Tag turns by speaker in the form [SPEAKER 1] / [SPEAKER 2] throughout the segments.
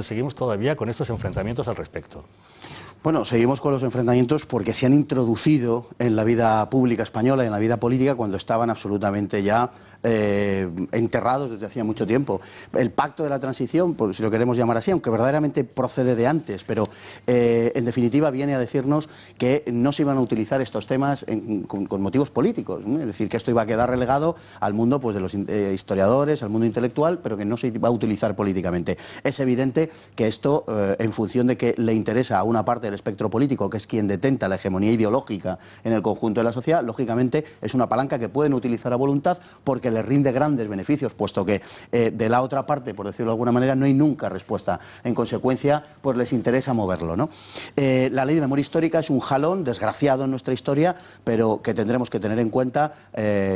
[SPEAKER 1] Seguimos todavía con estos enfrentamientos al respecto. Bueno, seguimos con los enfrentamientos porque se han introducido en la vida pública española y en la vida política cuando estaban absolutamente ya eh, enterrados desde hacía mucho tiempo. El pacto de la transición, si lo queremos llamar así, aunque verdaderamente procede de antes, pero eh, en definitiva viene a decirnos que no se iban a utilizar estos temas con, motivos políticos. Es decir, que esto iba a quedar relegado al mundo pues, de los eh, historiadores, al mundo intelectual, pero que no se iba a utilizar políticamente. Es evidente que esto, eh, en función de que le interesa a una parte del espectro político, que es quien detenta la hegemonía ideológica en el conjunto de la sociedad, lógicamente es una palanca que pueden utilizar a voluntad porque les rinde grandes beneficios, puesto que eh, de la otra parte, por decirlo de alguna manera, no hay nunca respuesta. En consecuencia, pues les interesa moverlo. Eh, la ley de memoria histórica es un jalón desgraciado en nuestra historia, pero que tendremos que tener en cuenta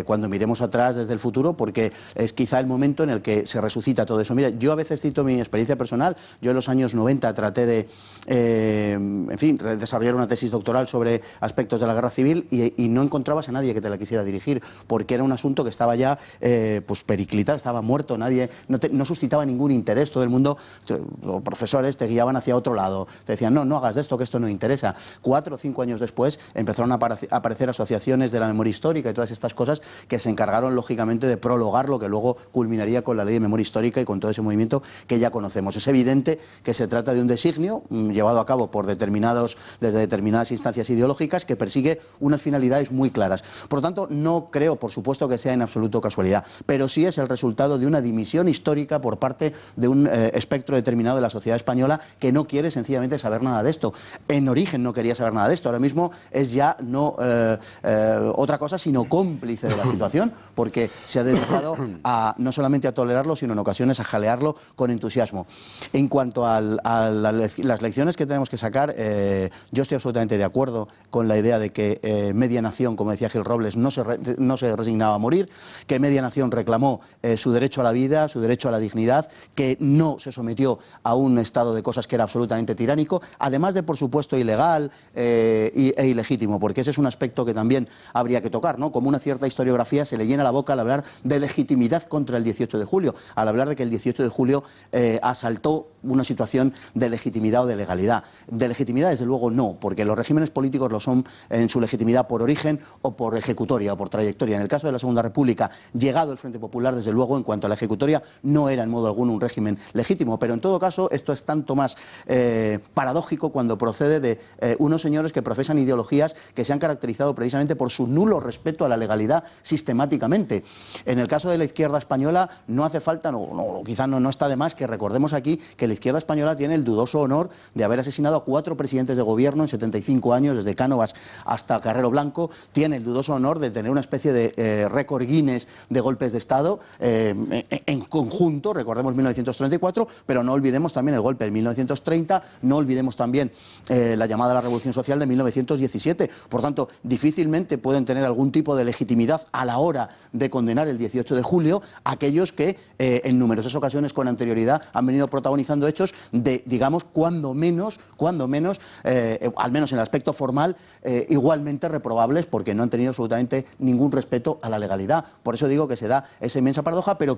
[SPEAKER 1] cuando miremos atrás desde el futuro, porque es quizá el momento en el que se resucita todo eso. Mira, yo a veces cito mi experiencia personal, yo en los años 90 traté de, eh, en fin, desarrollar una tesis doctoral sobre aspectos de la guerra civil y, no encontrabas a nadie que te la quisiera dirigir, porque era un asunto que estaba ya eh, pues periclitado, estaba muerto, nadie, no, suscitaba ningún interés, todo el mundo, eh, los profesores te guiaban hacia otro lado, te decían, no, no hagas de esto, que esto no interesa. Cuatro o cinco años después empezaron a aparecer asociaciones de la memoria histórica y todas estas cosas que se encargaron, lógicamente, de prologar lo que luego culminaría con la ley de memoria histórica y con todo ese movimiento que ya conocemos. Es evidente que se trata de un designio mm, llevado a cabo por determinados, desde determinadas instancias ideológicas que persigue unas finalidades muy claras. Por lo tanto, no creo, por supuesto, que sea en absoluto casualidad, pero sí es el resultado de una dimisión histórica por parte de un eh, espectro determinado de la sociedad española que no quiere sencillamente saber nada de esto. En origen no quería saber nada de esto, ahora mismo es ya no eh, eh, otra cosa, sino cómplice de la situación, porque se ha dedicado a, no solamente a tolerarlo, sino en ocasiones a jalearlo con entusiasmo. En cuanto a, las lecciones que tenemos que sacar, eh, yo estoy absolutamente de acuerdo con la idea de que eh, Media Nación, como decía Gil Robles, no se, no se resignaba a morir, que Media Nación reclamó eh, su derecho a la vida, su derecho a la dignidad, que no se sometió a un estado de cosas que era absolutamente tiránico, además de, por supuesto, ilegal e ilegítimo, porque ese es un aspecto que también habría que tocar, ¿no? Como una cierta historiografía se le llena la boca al hablar de legitimidad contra el 18 de julio, al hablar de que el 18 de julio asaltó una situación de legitimidad o de legalidad. De legitimidad, desde luego, no, porque los regímenes políticos lo son en su legitimidad por origen o por ejecutoria o por trayectoria. En el caso de la Segunda República, llegado el Frente Popular, desde luego, en cuanto a la ejecutoria, no era en modo alguno un régimen legítimo. Pero en todo caso, esto es tanto más eh, paradójico cuando procede de eh, unos señores que profesan ideologías que se han caracterizado precisamente por su nulo respeto a la legalidad sistemáticamente. En el caso de la izquierda española, no hace falta, no, quizás no está de más que recordemos aquí que la izquierda española tiene el dudoso honor de haber asesinado a cuatro presidentes de gobierno en 75 años, desde Cánovas hasta Carrero Blanco, tiene el dudoso honor de tener una especie de eh, récord Guinness de golpes de Estado eh, en conjunto, recordemos 1934, pero no olvidemos también el golpe de 1930, no olvidemos también eh, la llamada a la Revolución Social de 1917. Por tanto, difícilmente pueden tener algún tipo de legitimidad a la hora de condenar el 18 de julio aquellos que en numerosas ocasiones con anterioridad han venido protagonizando hechos de, digamos, cuando menos, cuando menos, eh, al menos en el aspecto formal, eh, igualmente reprobables porque no han tenido absolutamente ningún respeto a la legalidad. Por eso digo que se da esa inmensa paradoja, pero